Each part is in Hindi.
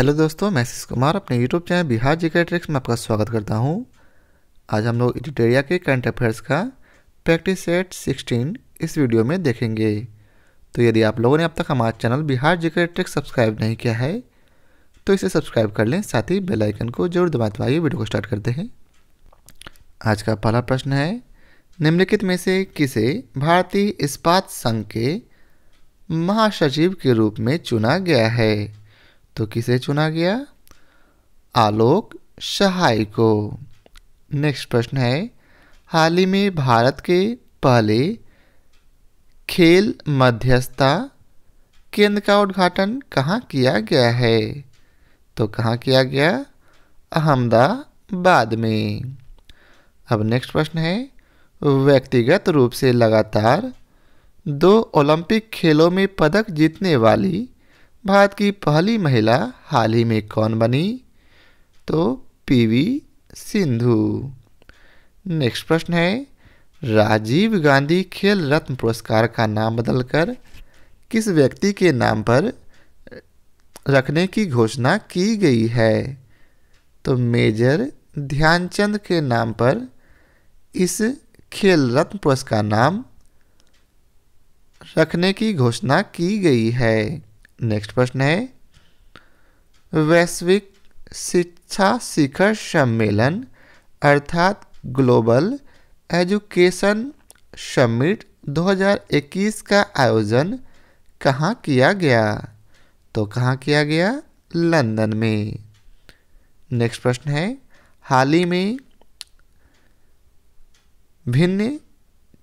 हेलो दोस्तों मैं शिश कुमार अपने यूट्यूब चैनल बिहार जी के ट्रिक्स में आपका स्वागत करता हूं आज हम लोग एडिटेरिया के करंट अफेयर्स का प्रैक्टिस सेट 16 इस वीडियो में देखेंगे तो यदि आप लोगों ने अब तक हमारा चैनल बिहार जी के ट्रिक्स सब्सक्राइब नहीं किया है तो इसे सब्सक्राइब कर लें साथ ही बेलाइकन को जरूर दबा दबाइए तो वीडियो को स्टार्ट करते हैं आज का पहला प्रश्न है निम्नलिखित में से किसे भारतीय इस्पात संघ के महासचिव के रूप में चुना गया है तो किसे चुना गया आलोक सहाय को नेक्स्ट प्रश्न है हाल ही में भारत के पहले खेल मध्यस्थता केंद्र का उद्घाटन कहाँ किया गया है तो कहाँ किया गया अहमदाबाद में अब नेक्स्ट प्रश्न है व्यक्तिगत रूप से लगातार दो ओलंपिक खेलों में पदक जीतने वाली भारत की पहली महिला हाल ही में कौन बनी तो पीवी सिंधु नेक्स्ट प्रश्न है राजीव गांधी खेल रत्न पुरस्कार का नाम बदलकर किस व्यक्ति के नाम पर रखने की घोषणा की गई है तो मेजर ध्यानचंद के नाम पर इस खेल रत्न पुरस्कार नाम रखने की घोषणा की गई है नेक्स्ट प्रश्न है वैश्विक शिक्षा शिखर सम्मेलन अर्थात ग्लोबल एजुकेशन समिट 2021 का आयोजन कहाँ किया गया तो कहाँ किया गया लंदन में नेक्स्ट प्रश्न है हाल ही में भिन्न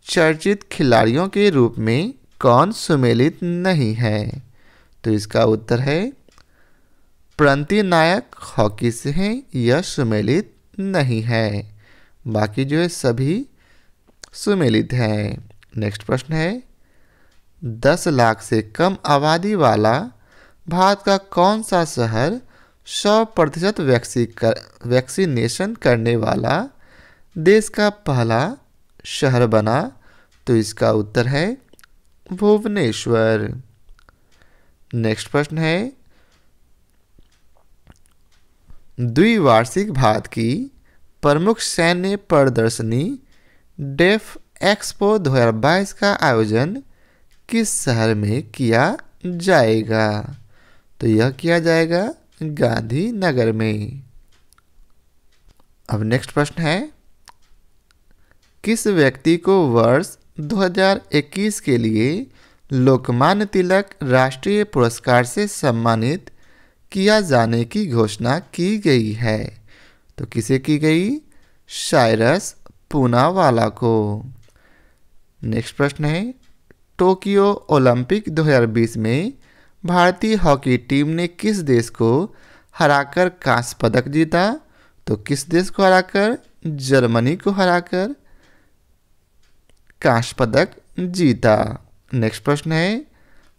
चर्चित खिलाड़ियों के रूप में कौन सुमेलित नहीं है तो इसका उत्तर है प्रांतीय नायक हॉकी से हैं यह सुमेलित नहीं है बाकी जो है सभी सुमेलित हैं नेक्स्ट प्रश्न है दस लाख से कम आबादी वाला भारत का कौन सा शहर सौ प्रतिशत वैक्सी कर, वैक्सीनेशन करने वाला देश का पहला शहर बना तो इसका उत्तर है भुवनेश्वर नेक्स्ट प्रश्न है द्विवार्षिक भारत की प्रमुख सैन्य प्रदर्शनी डेफ एक्सपो 2022 का आयोजन किस शहर में किया जाएगा तो यह किया जाएगा गांधीनगर में अब नेक्स्ट प्रश्न है किस व्यक्ति को वर्ष 2021 के लिए लोकमान्य तिलक राष्ट्रीय पुरस्कार से सम्मानित किया जाने की घोषणा की गई है तो किसे की गई शायरस पूनावाला को नेक्स्ट प्रश्न है टोक्यो ओलंपिक 2020 में भारतीय हॉकी टीम ने किस देश को हराकर कांस्य पदक जीता तो किस देश को हराकर जर्मनी को हराकर कांस्य पदक जीता नेक्स्ट प्रश्न है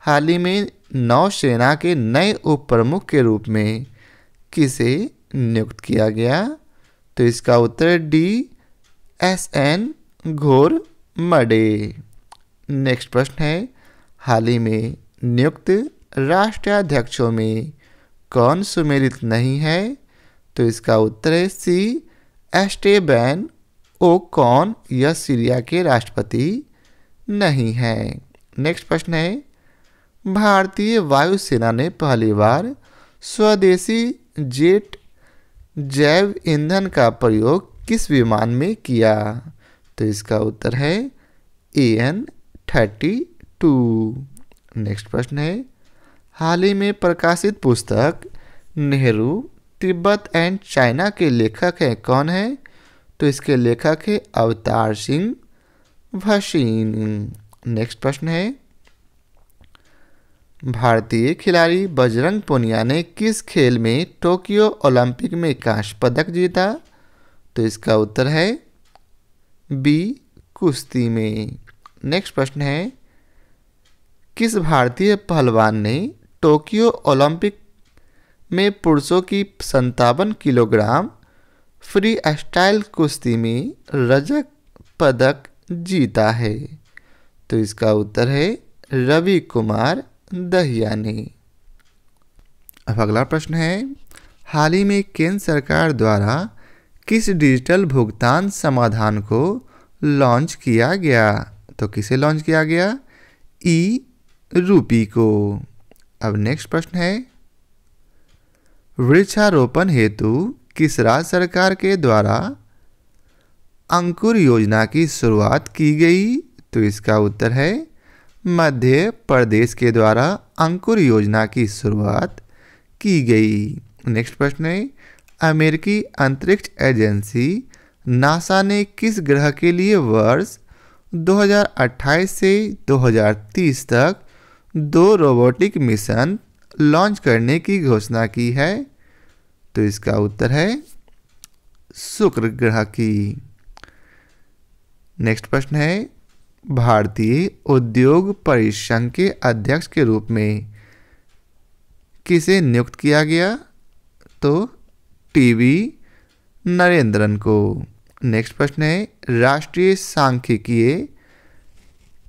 हाल ही में नौसेना के नए उप प्रमुख के रूप में किसे नियुक्त किया गया तो इसका उत्तर डी एस एन घोर मडे नेक्स्ट प्रश्न है हाल ही में नियुक्त राष्ट्राध्यक्षों में कौन सुमेलित नहीं है तो इसका उत्तर है सी एस्टेबैन ओ कौन यह सीरिया के राष्ट्रपति नहीं हैं नेक्स्ट प्रश्न है भारतीय वायुसेना ने पहली बार स्वदेशी जेट जैव ईंधन का प्रयोग किस विमान में किया तो इसका उत्तर है A N thirty two next प्रश्न है हाल ही में प्रकाशित पुस्तक नेहरू तिब्बत एंड चाइना के लेखक हैं कौन है तो इसके लेखक है अवतार सिंह भसीन नेक्स्ट प्रश्न है भारतीय खिलाड़ी बजरंग पुनिया ने किस खेल में टोक्यो ओलंपिक में कांस्य पदक जीता तो इसका उत्तर है बी कुश्ती में नेक्स्ट प्रश्न है किस भारतीय पहलवान ने टोक्यो ओलंपिक में पुरुषों की संतावन किलोग्राम फ्री स्टाइल कुश्ती में रजक पदक जीता है तो इसका उत्तर है रवि कुमार दहियानी अब अगला प्रश्न है हाल ही में केंद्र सरकार द्वारा किस डिजिटल भुगतान समाधान को लॉन्च किया गया तो किसे लॉन्च किया गया ई रूपी को अब नेक्स्ट प्रश्न है वृक्षारोपण हेतु किस राज्य सरकार के द्वारा अंकुर योजना की शुरुआत की गई तो इसका उत्तर है मध्य प्रदेश के द्वारा अंकुर योजना की शुरुआत की गई नेक्स्ट प्रश्न है अमेरिकी अंतरिक्ष एजेंसी नासा ने किस ग्रह के लिए वर्ष 2028 से 2030 तक दो रोबोटिक मिशन लॉन्च करने की घोषणा की है तो इसका उत्तर है शुक्र ग्रह की नेक्स्ट प्रश्न है भारतीय उद्योग परिसंघ के अध्यक्ष के रूप में किसे नियुक्त किया गया तो टीवी नरेंद्रन को नेक्स्ट प्रश्न है राष्ट्रीय सांख्यिकीय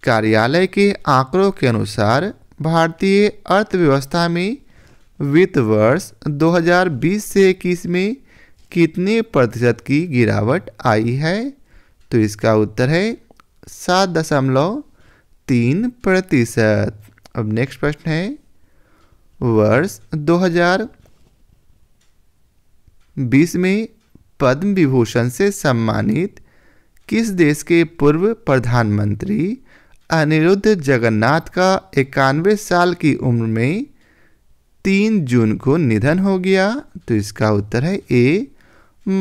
कार्यालय के आंकड़ों के अनुसार भारतीय अर्थव्यवस्था में वित्त वर्ष 2020 से इक्कीस में कितने प्रतिशत की गिरावट आई है तो इसका उत्तर है सात दशमलव तीन प्रतिशत अब नेक्स्ट प्रश्न है वर्ष 2020 में पद्म विभूषण से सम्मानित किस देश के पूर्व प्रधानमंत्री अनिरुद्ध जगन्नाथ का इक्यानवे साल की उम्र में तीन जून को निधन हो गया तो इसका उत्तर है ए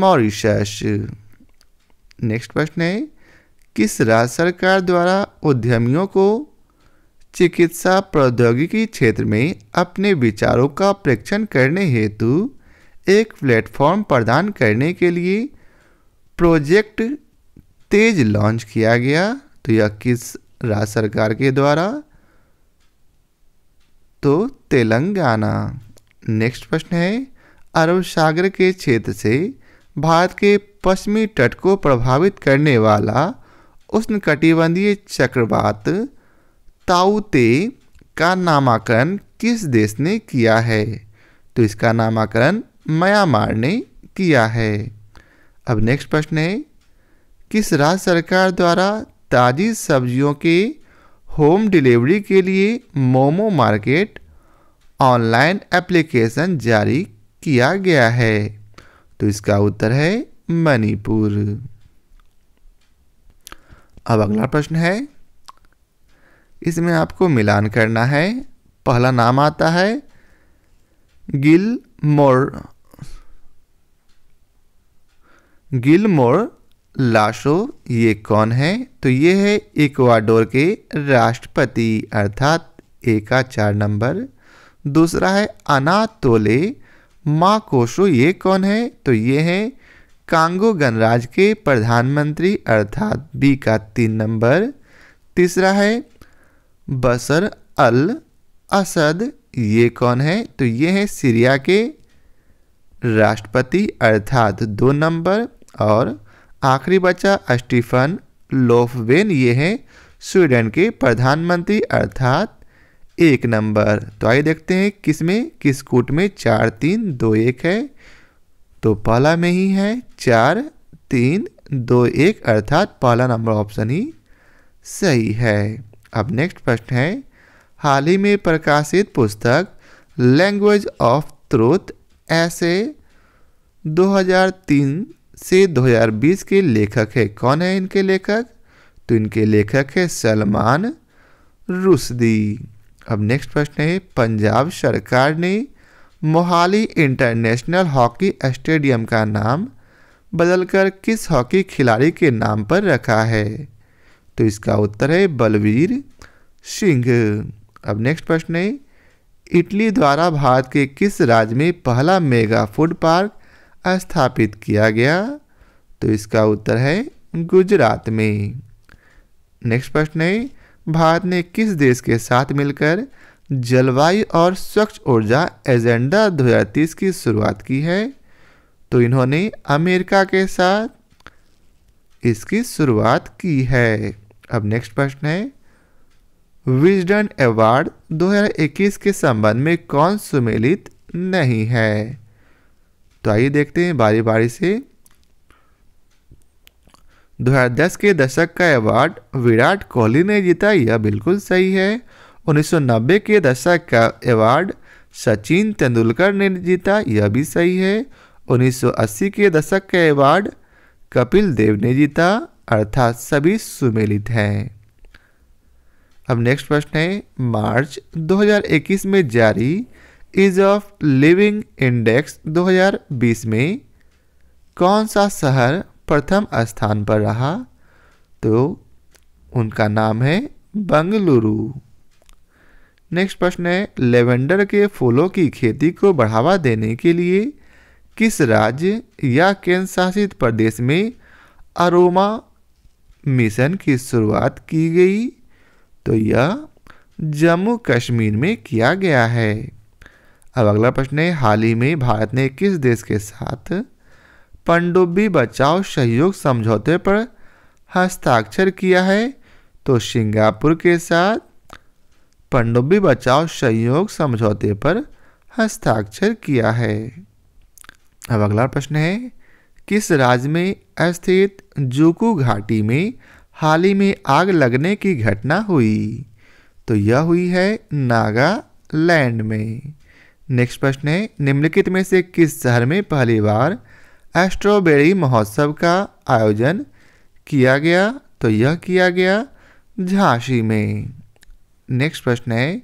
मॉरिशस नेक्स्ट प्रश्न है किस राज्य सरकार द्वारा उद्यमियों को चिकित्सा प्रौद्योगिकी क्षेत्र में अपने विचारों का प्रेक्षण करने हेतु एक प्लेटफॉर्म प्रदान करने के लिए प्रोजेक्ट तेज लॉन्च किया गया तो यह किस राज्य सरकार के द्वारा तो तेलंगाना नेक्स्ट प्रश्न है अरब सागर के क्षेत्र से भारत के पश्चिमी तट को प्रभावित करने वाला उष्ण कटिबंधीय चक्रवात ताउते का नामाकरण किस देश ने किया है तो इसका नामाकरण म्यांमार ने किया है अब नेक्स्ट प्रश्न है किस राज्य सरकार द्वारा ताज़ी सब्जियों के होम डिलीवरी के लिए मोमो मार्केट ऑनलाइन एप्लीकेशन जारी किया गया है तो इसका उत्तर है मणिपुर अब अगला प्रश्न है इसमें आपको मिलान करना है पहला नाम आता है गिल मोर गिल मोर लाशो ये कौन है तो ये है इक्वाडोर के राष्ट्रपति अर्थात एका चार नंबर दूसरा है अनातोले माकोशो ये कौन है तो ये है कांगो गणराज के प्रधानमंत्री अर्थात बी का तीन नंबर तीसरा है बसर अल असद ये कौन है तो ये है सीरिया के राष्ट्रपति अर्थात दो नंबर और आखिरी बचा स्टीफन लोफवेन ये है स्वीडन के प्रधानमंत्री अर्थात एक नंबर तो आइए देखते हैं किस में किस कूट में चार तीन दो एक है तो पहला में ही है चार तीन दो एक अर्थात पहला नंबर ऑप्शन ही सही है अब नेक्स्ट प्रश्न है हाल ही में प्रकाशित पुस्तक लैंग्वेज ऑफ ट्रुथ ऐसे 2003 से 2020 के लेखक है कौन है इनके लेखक तो इनके लेखक है सलमान रुशदी अब नेक्स्ट प्रश्न है पंजाब सरकार ने मोहाली इंटरनेशनल हॉकी स्टेडियम का नाम बदलकर किस हॉकी खिलाड़ी के नाम पर रखा है तो इसका उत्तर है बलवीर सिंह अब नेक्स्ट प्रश्न है इटली द्वारा भारत के किस राज्य में पहला मेगा फूड पार्क स्थापित किया गया तो इसका उत्तर है गुजरात में नेक्स्ट प्रश्न है भारत ने किस देश के साथ मिलकर जलवायु और स्वच्छ ऊर्जा एजेंडा 2030 की शुरुआत की है तो इन्होंने अमेरिका के साथ इसकी शुरुआत की है अब नेक्स्ट प्रश्न है विजडन अवार्ड 2021 के संबंध में कौन सुमेलित नहीं है तो आइए देखते हैं बारी बारी से 2010 के दशक का अवार्ड विराट कोहली ने जीता यह बिल्कुल सही है 1990 के दशक का अवार्ड सचिन तेंदुलकर ने जीता यह भी सही है 1980 के दशक का अवार्ड कपिल देव ने जीता अर्थात सभी सुमेलित हैं अब नेक्स्ट प्रश्न है मार्च 2021 में जारी इज ऑफ लिविंग इंडेक्स 2020 में कौन सा शहर प्रथम स्थान पर रहा तो उनका नाम है बंगलुरु नेक्स्ट प्रश्न है लेवेंडर के फूलों की खेती को बढ़ावा देने के लिए किस राज्य या केंद्र शासित प्रदेश में अरोमा मिशन की शुरुआत की गई तो यह जम्मू कश्मीर में किया गया है अब अगला प्रश्न है हाल ही में भारत ने किस देश के साथ पनडुब्बी बचाव सहयोग समझौते पर हस्ताक्षर किया है तो सिंगापुर के साथ पनडुब्बी बचाव सहयोग समझौते पर हस्ताक्षर किया है अब अगला प्रश्न है किस राज्य में स्थित जूकू घाटी में हाल ही में आग लगने की घटना हुई तो यह हुई है नागालैंड में नेक्स्ट प्रश्न है निम्नलिखित में से किस शहर में पहली बार स्ट्रॉबेरी महोत्सव का आयोजन किया गया तो यह किया गया झांसी में नेक्स्ट प्रश्न है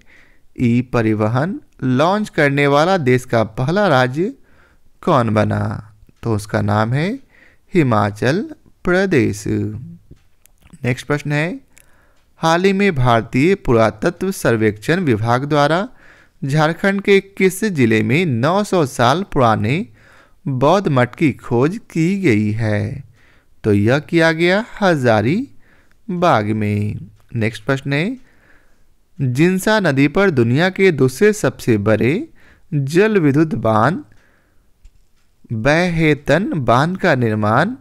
ई परिवहन लॉन्च करने वाला देश का पहला राज्य कौन बना तो उसका नाम है हिमाचल प्रदेश नेक्स्ट प्रश्न है हाल ही में भारतीय पुरातत्व सर्वेक्षण विभाग द्वारा झारखंड के किस जिले में 900 साल पुराने बौद्ध मठ की खोज की गई है तो यह किया गया हजारी बाग में नेक्स्ट प्रश्न है जिनसा नदी पर दुनिया के दूसरे सबसे बड़े जल विद्युत बांध बहेतन बांध का निर्माण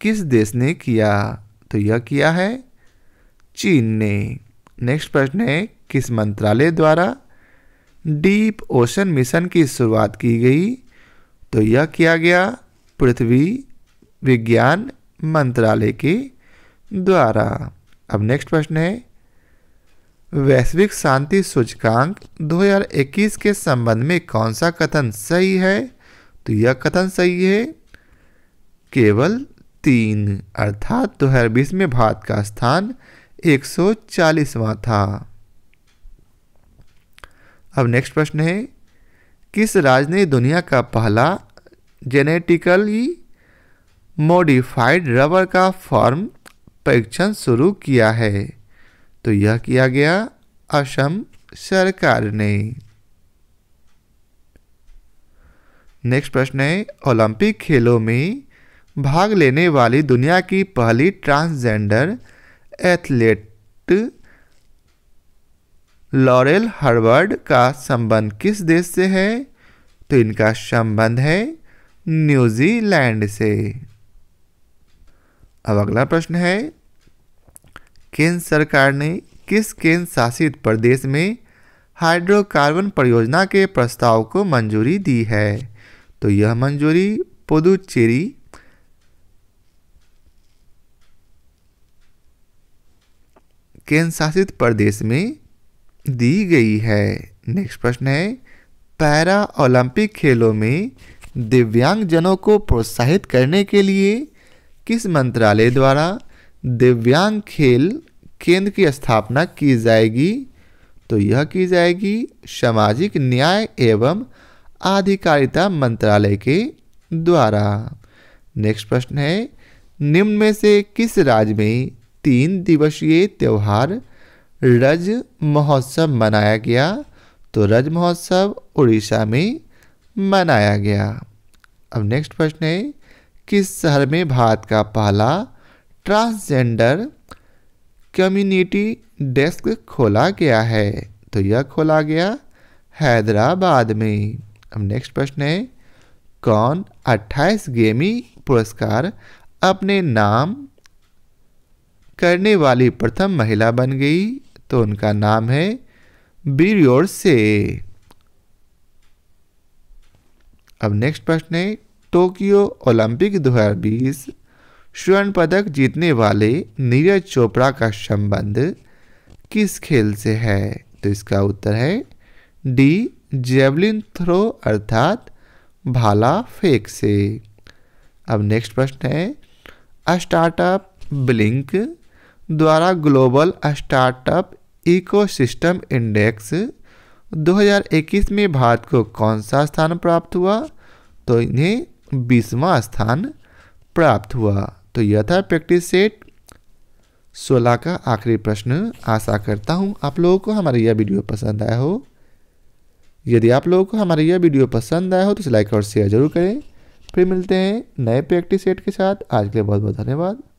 किस देश ने किया तो यह किया है चीन ने नेक्स्ट प्रश्न है किस मंत्रालय द्वारा डीप ओशन मिशन की शुरुआत की गई तो यह किया गया पृथ्वी विज्ञान मंत्रालय के द्वारा अब नेक्स्ट प्रश्न है वैश्विक शांति सूचकांक 2021 के संबंध में कौन सा कथन सही है तो यह कथन सही है केवल तीन अर्थात बीस में भारत का स्थान 140वां था अब नेक्स्ट प्रश्न है किस राज्य ने दुनिया का पहला जेनेटिकली मॉडिफाइड रबर का फॉर्म परीक्षण शुरू किया है तो यह किया गया असम सरकार ने नेक्स्ट प्रश्न है ओलंपिक खेलों में भाग लेने वाली दुनिया की पहली ट्रांसजेंडर एथलेट लॉरेल हार्वर्ड का संबंध किस देश से है तो इनका संबंध है न्यूजीलैंड से अब अगला प्रश्न है केंद्र सरकार ने किस केंद्र शासित प्रदेश में हाइड्रोकार्बन परियोजना के प्रस्ताव को मंजूरी दी है तो यह मंजूरी पुदुचेरी केंद्र शासित प्रदेश में दी गई है नेक्स्ट प्रश्न है पैरा ओलंपिक खेलों में दिव्यांगजनों को प्रोत्साहित करने के लिए किस मंत्रालय द्वारा दिव्यांग खेल केंद्र की स्थापना की जाएगी तो यह की जाएगी सामाजिक न्याय एवं आधिकारिता मंत्रालय के द्वारा नेक्स्ट प्रश्न है निम्न में से किस राज्य में तीन दिवसीय त्यौहार रज महोत्सव मनाया गया तो रज महोत्सव उड़ीसा में मनाया गया अब नेक्स्ट प्रश्न है किस शहर में भारत का पहला ट्रांसजेंडर कम्युनिटी डेस्क खोला गया है तो यह खोला गया हैदराबाद में अब नेक्स्ट प्रश्न है कौन 28 गेमी पुरस्कार अपने नाम करने वाली प्रथम महिला बन गई तो उनका नाम है बीरियोर से अब नेक्स्ट प्रश्न है टोक्यो ओलंपिक 2020 स्वर्ण पदक जीतने वाले नीरज चोपड़ा का संबंध किस खेल से है तो इसका उत्तर है डी जेवलिन थ्रो अर्थात भाला फेंक से अब नेक्स्ट प्रश्न है स्टार्टअप ब्लिंक द्वारा ग्लोबल स्टार्टअप इकोसिस्टम इंडेक्स 2021 में भारत को कौन सा स्थान प्राप्त हुआ तो इन्हें बीसवा स्थान प्राप्त हुआ तो यह था प्रैक्टिस सेट सोलह का आखिरी प्रश्न आशा करता हूँ आप लोगों को हमारा यह वीडियो पसंद आया हो यदि आप लोगों को हमारा यह वीडियो पसंद आया हो तो लाइक और शेयर जरूर करें फिर मिलते हैं नए प्रैक्टिस सेट के साथ आज के लिए बहुत बहुत धन्यवाद